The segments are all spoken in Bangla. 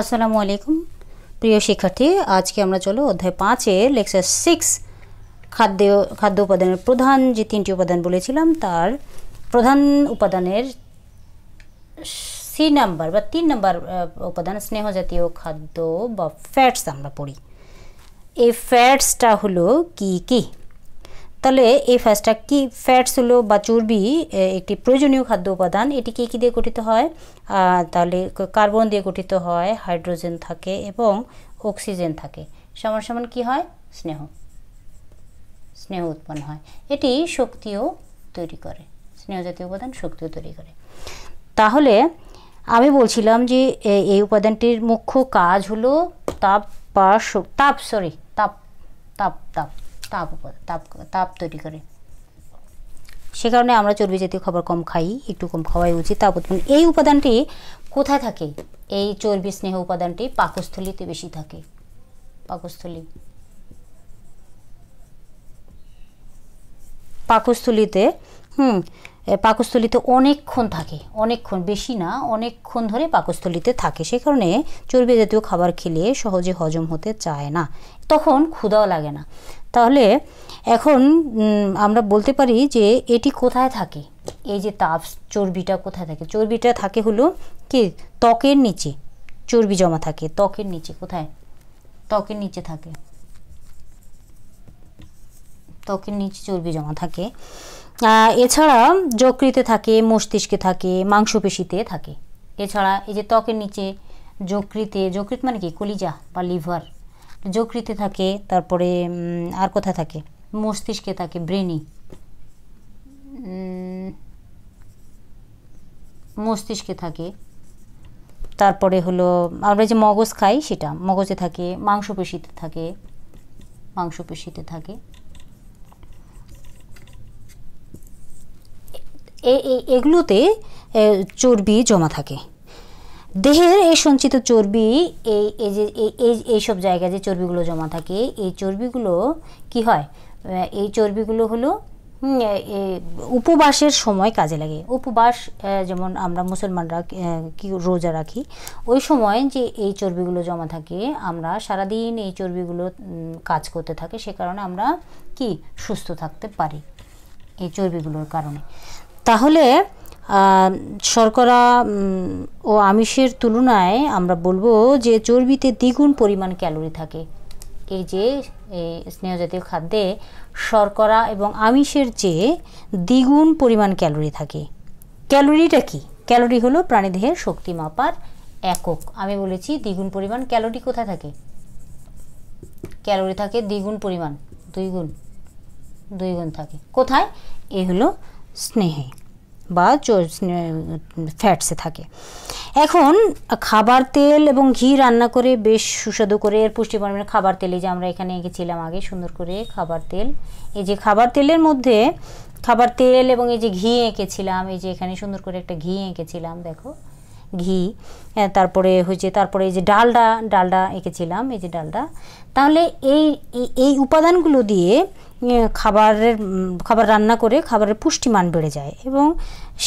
আসসালামু আলাইকুম প্রিয় শিক্ষার্থী আজকে আমরা চলো অধ্যায় পাঁচে লেকচার সিক্স খাদ্য খাদ্য উপাদানের প্রধান যে তিনটি উপাদান বলেছিলাম তার প্রধান উপাদানের সি নাম্বার বা তিন নাম্বার উপাদান স্নেহ জাতীয় খাদ্য বা ফ্যাটস আমরা পড়ি এই ফ্যাটসটা হলো কি কী তাহলে এই ফ্যাটটা কি ফ্যাটস হলো বা চর্বি একটি প্রয়োজনীয় খাদ্য উপাদান এটি কী কী দিয়ে গঠিত হয় তাহলে কার্বন দিয়ে গঠিত হয় হাইড্রোজেন থাকে এবং অক্সিজেন থাকে সমান সমান কী হয় স্নেহ স্নেহ উৎপন্ন হয় এটি শক্তিও তৈরি করে স্নেহ জাতীয় উপাদান শক্তিও তৈরি করে তাহলে আমি বলছিলাম যে এই উপাদানটির মুখ্য কাজ হলো তাপ বা তাপ সরি তাপ তাপ তাপ তাপ তাপ তাপ তৈরি করে সে কারণে আমরা চর্বি জাতীয় খাবার কম খাই একটু কম খাওয়াই উচিত তাপ উৎপন্ন এই উপাদানটি কোথায় থাকে এই চর্বি স্নেহ উপাদানটি পাকস্থলীতে বেশি থাকে পাকস্থলী পাকস্থলীতে হুম পাকস্থলিতে অনেকক্ষণ থাকে অনেকক্ষণ বেশি না অনেকক্ষণ ধরে পাকস্থলিতে থাকে সে কারণে চর্বি জাতীয় খাবার খেলে সহজে হজম হতে চায় না তখন ক্ষুধাও লাগে না তাহলে এখন আমরা বলতে পারি যে এটি কোথায় থাকে এই যে তাপ চর্বিটা কোথায় থাকে চর্বিটা থাকে হলো কি ত্বকের নিচে চর্বি জমা থাকে ত্বকের নিচে কোথায় ত্বকের নিচে থাকে ত্বকের নিচে চর্বি জমা থাকে এছাড়া যকৃতে থাকে মস্তিষ্কে থাকে মাংসপেশিতে থাকে এছাড়া এই যে ত্বকের নিচে যকৃতে যকৃত মানে কি কলিজা বা লিভার যকৃতে থাকে তারপরে আর কোথায় থাকে মস্তিষ্কে থাকে ব্রেনি মস্তিষ্কে থাকে তারপরে হলো আমরা যে মগজ খাই সেটা মগজে থাকে মাংসপেশিতে থাকে মাংসপেশিতে থাকে এগুলোতে চর্বি জমা থাকে দেহের এই সঞ্চিত চর্বি এই এই যে এই এইসব জায়গায় যে চর্বিগুলো জমা থাকে এই চর্বিগুলো কি হয় এই চর্বিগুলো হলো উপবাসের সময় কাজে লাগে উপবাস যেমন আমরা মুসলমানরা কি রোজা রাখি ওই সময় যে এই চর্বিগুলো জমা থাকে আমরা সারাদিন এই চর্বিগুলো কাজ করতে থাকে সে কারণে আমরা কি সুস্থ থাকতে পারি এই চর্বিগুলোর কারণে তাহলে শর্করা ও আমিষের তুলনায় আমরা বলবো যে চর্বিতে দ্বিগুণ পরিমাণ ক্যালোরি থাকে এই যে স্নেহ জাতীয় খাদ্যে শর্করা এবং আমিষের চেয়ে দ্বিগুণ পরিমাণ ক্যালোরি থাকে ক্যালোরিটা কি ক্যালোরি হলো প্রাণীদেহের শক্তি মাপার একক আমি বলেছি দ্বিগুণ পরিমাণ ক্যালোরি কোথায় থাকে ক্যালোরি থাকে দ্বিগুণ পরিমাণ দুই গুণ দুই গুণ থাকে কোথায় এ হলো স্নেহে বা ফ্যাটসে থাকে এখন খাবার তেল এবং ঘি রান্না করে বেশ সুস্বাদু করে এর পুষ্টি পরিমাণে খাবার তেলে যে আমরা এখানে এঁকেছিলাম আগে সুন্দর করে খাবার তেল এই যে খাবার তেলের মধ্যে খাবার তেল এবং এই যে ঘি এঁকেছিলাম এই যে এখানে সুন্দর করে একটা ঘি এঁকেছিলাম দেখো ঘি তারপরে হয়েছে তারপরে এই যে ডালডা ডালডা এঁকেছিলাম এই যে ডালডা তাহলে এই এই উপাদানগুলো দিয়ে খাবারের খাবার রান্না করে খাবারের পুষ্টিমান বেড়ে যায় এবং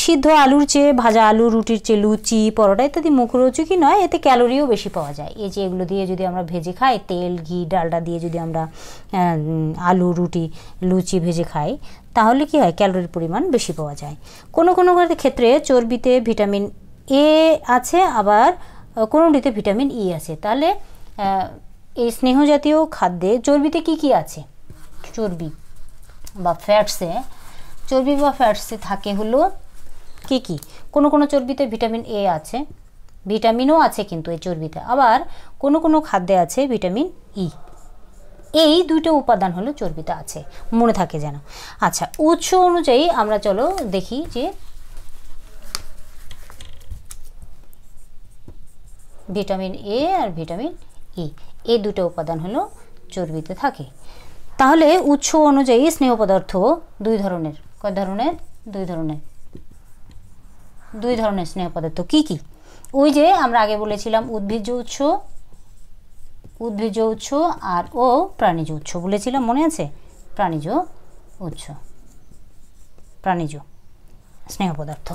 সিদ্ধ আলুর চেয়ে ভাজা আলু রুটির চেয়ে লুচি পরোটা ইত্যাদি কি নয় এতে ক্যালোরিও বেশি পাওয়া যায় এই যে এগুলো দিয়ে যদি আমরা ভেজে খাই তেল ঘি ডালটা দিয়ে যদি আমরা আলু রুটি লুচি ভেজে খাই তাহলে কি হয় ক্যালোরির পরিমাণ বেশি পাওয়া যায় কোনো কোনো ক্ষেত্রে চর্বিতে ভিটামিন এ আছে আবার কোনোটিতে ভিটামিন ই আছে তাহলে এই স্নেহ জাতীয় খাদ্যে চর্বিতে কি কি আছে চর্বি বা ফ্যাটসে চর্বি বা ফ্যাটসে থাকে হলো কি কি কোনো কোনো চর্বিতে ভিটামিন এ আছে ভিটামিনও আছে কিন্তু এই চর্বিতে আবার কোনো কোনো খাদ্যে আছে ভিটামিন ই e। এই দুটো উপাদান হলো চর্বিতে আছে মনে থাকে যেন আচ্ছা উৎস অনুযায়ী আমরা চলো দেখি যে ভিটামিন এ আর ভিটামিন ই e। এই দুটো উপাদান হলো চর্বিতে থাকে তাহলে উৎস অনুযায়ী স্নেহ পদার্থ দুই ধরনের কয় ধরনের দুই ধরনের দুই ধরনের স্নেহ পদার্থ কি কি ওই যে আমরা আগে বলেছিলাম উদ্ভিজ্জ উৎস উদ্ভিজ্জ উৎস আর ও প্রাণীজ উৎস বলেছিলাম মনে আছে প্রাণীজ উৎস প্রাণীজ স্নেহ পদার্থ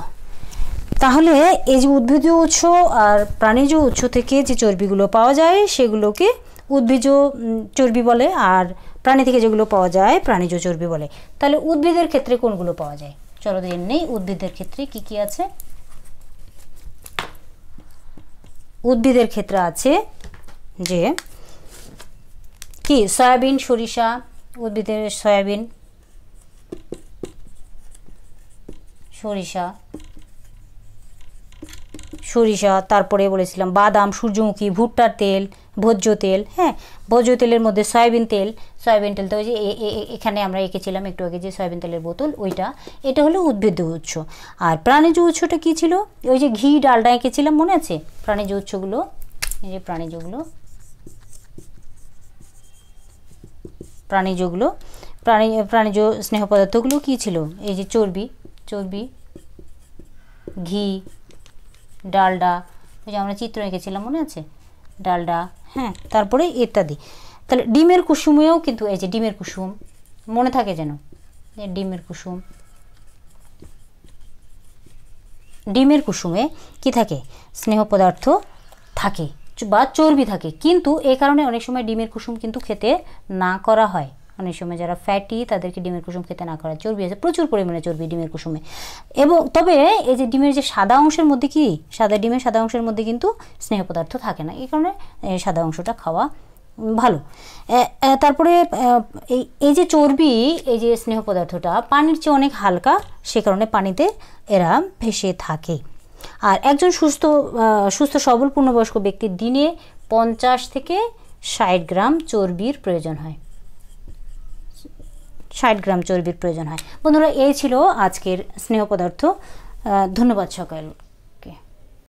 তাহলে এই যে উদ্ভিজ উৎস আর প্রাণীজ উৎস থেকে যে চর্বিগুলো পাওয়া যায় সেগুলোকে উদ্ভিজ চর্বি বলে আর প্রাণী থেকে যেগুলো পাওয়া যায় প্রাণীজ চর্বি বলে তাহলে উদ্ভিদের ক্ষেত্রে কোনগুলো পাওয়া যায় চলো দিন নেই উদ্ভিদের ক্ষেত্রে কি কি আছে উদ্ভিদের ক্ষেত্রে আছে যে কি সয়াবিন সরিষা উদ্ভিদের সয়াবিন সরিষা সরিষা তারপরে বলেছিলাম বাদাম সূর্যমুখী ভুট্টার তেল ভোজ্য তেল হ্যাঁ ভোজ্য তেলের মধ্যে সয়াবিন তেল সয়াবিন তেল তো ওই যে এখানে আমরা এঁকেছিলাম একটু আগে যে সয়াবিন তেলের বোতল ওইটা এটা হলো উদ্ভিদ উৎস আর প্রাণীজ উৎসটা কী ছিল ওই যে ঘি ডালটা এঁকেছিলাম মনে আছে প্রাণীজ উৎসগুলো এই যে প্রাণীজগুলো প্রাণীজগুলো প্রাণী প্রাণীজ স্নেহ পদার্থগুলো কী ছিল এই যে চর্বি চর্বি ঘি ডালডা ওই যে আমরা চিত্র এঁকেছিলাম মনে আছে ডালডা হ্যাঁ তারপরে ইত্যাদি তাহলে ডিমের কুসুমেও কিন্তু এই যে ডিমের কুসুম মনে থাকে যেন ডিমের কুসুম ডিমের কুসুমে কি থাকে স্নেহ পদার্থ থাকে বা চর্বি থাকে কিন্তু এ কারণে অনেক সময় ডিমের কুসুম কিন্তু খেতে না করা হয় অনেক সময় যারা ফ্যাটি তাদেরকে ডিমের কুসুম খেতে না করার চর্বি আছে প্রচুর পরিমাণে চর্বি ডিমের কুসুমে এবং তবে এই যে ডিমের যে সাদা অংশের মধ্যে কি সাদা ডিমের সাদা অংশের মধ্যে কিন্তু স্নেহ পদার্থ থাকে না এই কারণে সাদা অংশটা খাওয়া ভালো তারপরে এই এই যে চর্বি এই যে স্নেহ পদার্থটা পানির চেয়ে অনেক হালকা সে কারণে পানিতে এরা ভেসে থাকে আর একজন সুস্থ সুস্থ সবল পূর্ণবয়স্ক ব্যক্তির দিনে পঞ্চাশ থেকে ষাট গ্রাম চর্বির প্রয়োজন হয় ষাট গ্রাম চর্বির প্রয়োজন হয় বন্ধুরা এই ছিল আজকের স্নেহ পদার্থ ধন্যবাদ সকল